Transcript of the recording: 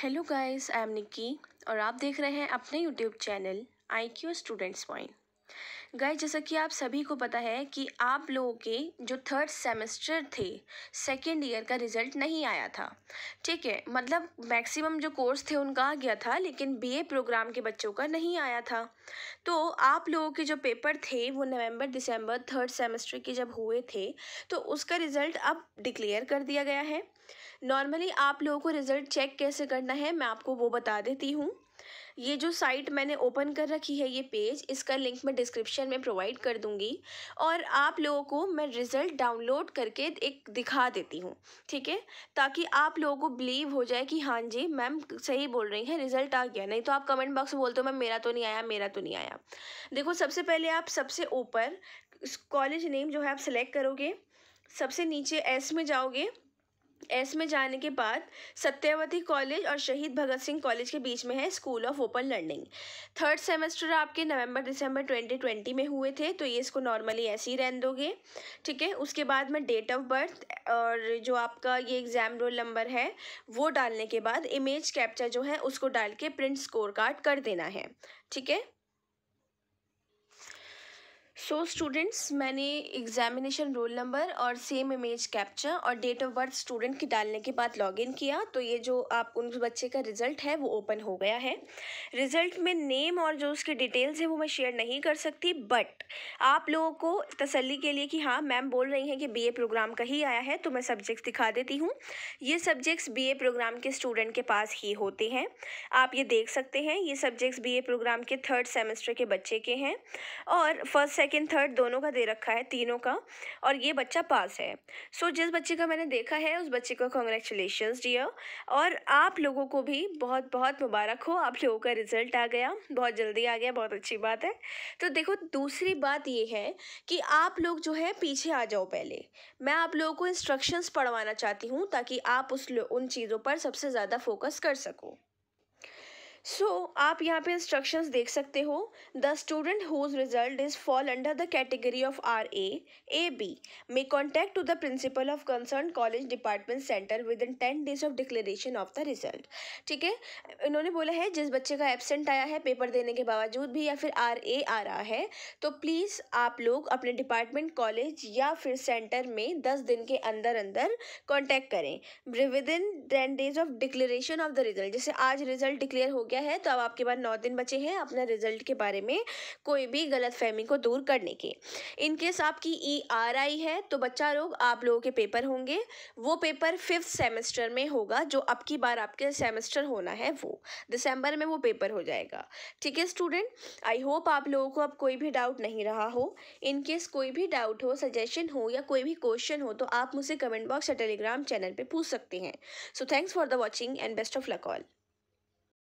hello guys I am Nikki और आप देख रहे हैं अपने YouTube channel I Q students point guys जैसा कि आप सभी को पता है कि आप लोगों के जो थर्ड सेमेस्टर थे सेकेंड ईयर का रिज़ल्ट नहीं आया था ठीक है मतलब मैक्सिमम जो कोर्स थे उनका आ गया था लेकिन बीए प्रोग्राम के बच्चों का नहीं आया था तो आप लोगों के जो पेपर थे वो नवंबर दिसंबर थर्ड सेमेस्टर के जब हुए थे तो उसका रिज़ल्ट अब डिक्लेयर कर दिया गया है नॉर्मली आप लोगों को रिज़ल्ट चेक कैसे करना है मैं आपको वो बता देती हूँ ये जो साइट मैंने ओपन कर रखी है ये पेज इसका लिंक मैं डिस्क्रिप्शन में प्रोवाइड कर दूँगी और आप लोगों को मैं रिज़ल्ट डाउनलोड करके एक दिखा देती हूँ ठीक है ताकि आप लोगों को बिलीव हो जाए कि हाँ जी मैम सही बोल रही हैं रिज़ल्ट आ गया नहीं तो आप कमेंट बॉक्स में बोलते हो मैम मेरा तो नहीं आया मेरा तो नहीं आया देखो सबसे पहले आप सबसे ऊपर कॉलेज नेम जो है आप सेलेक्ट करोगे सबसे नीचे एस में जाओगे एस में जाने के बाद सत्यावती कॉलेज और शहीद भगत सिंह कॉलेज के बीच में है school of open learning third semester आपके नवंबर दिसंबर 2020 में हुए थे तो ये इसको नॉर्मली ऐसे ही रहने दोगे ठीक है उसके बाद में डेट ऑफ बर्थ और जो आपका ये एग्ज़ाम रोल नंबर है वो डालने के बाद इमेज कैप्चर जो है उसको डाल के प्रिंट स्कोर कार्ड कर देना है ठीक है सो स्टूडेंट्स मैंने एग्जामिनेशन रोल नंबर और सेम इमेज कैप्चर और डेट ऑफ बर्थ स्टूडेंट की डालने के बाद लॉगिन किया तो ये जो आप उन बच्चे का रिजल्ट है वो ओपन हो गया है रिजल्ट में नेम और जो उसके डिटेल्स है वो मैं शेयर नहीं कर सकती बट आप लोगों को तसल्ली के लिए कि हाँ मैम बोल रही हैं कि बी प्रोग्राम का ही आया है तो मैं सब्जेक्ट्स दिखा देती हूँ ये सब्जेक्ट्स बी प्रोग्राम के स्टूडेंट के पास ही होते हैं आप ये देख सकते हैं ये सब्जेक्ट्स बी प्रोग्राम के थर्ड सेमेस्टर के बच्चे के हैं और फर्स्ट सेकेंड थर्ड दोनों का दे रखा है तीनों का और ये बच्चा पास है सो so, जिस बच्चे का मैंने देखा है उस बच्चे को कॉन्ग्रेचुलेशन डियर और आप लोगों को भी बहुत बहुत मुबारक हो आप लोगों का रिजल्ट आ गया बहुत जल्दी आ गया बहुत अच्छी बात है तो देखो दूसरी बात ये है कि आप लोग जो है पीछे आ जाओ पहले मैं आप लोगों को इंस्ट्रक्शंस पढ़वाना चाहती हूँ ताकि आप उस उन चीज़ों पर सबसे ज़्यादा फोकस कर सको सो so, आप यहाँ पे इंस्ट्रक्शंस देख सकते हो the student whose result is fall under the category of R A A B may contact to the principal of concern college department centre within ten days of declaration of the result ठीक है इन्होंने बोला है जिस बच्चे का absent आया है पेपर देने के बावजूद भी या फिर आर ए आ रहा है तो प्लीज़ आप लोग अपने डिपार्टमेंट कॉलेज या फिर सेंटर में दस दिन के अंदर अंदर कॉन्टैक्ट करें within ten days of declaration of the result जैसे आज रिजल्ट डिक्लेयर हो गया गया है तो अब आपके पास नौ दिन बचे हैं अपना रिजल्ट के बारे में कोई भी गलत फहमी को दूर करने के इनकेस आपकी ई आर आई है तो बच्चा लोग आप लोगों के पेपर होंगे वो पेपर फिफ्थ सेमेस्टर में होगा जो अब की बार आपके सेमेस्टर होना है वो दिसंबर में वो पेपर हो जाएगा ठीक है स्टूडेंट आई होप आप लोगों को अब कोई भी डाउट नहीं रहा हो इनकेस कोई भी डाउट हो सजेशन हो या कोई भी क्वेश्चन हो तो आप मुझसे कमेंट बॉक्स या टेलीग्राम चैनल पर पूछ सकते हैं so thanks for the watching and best of luck all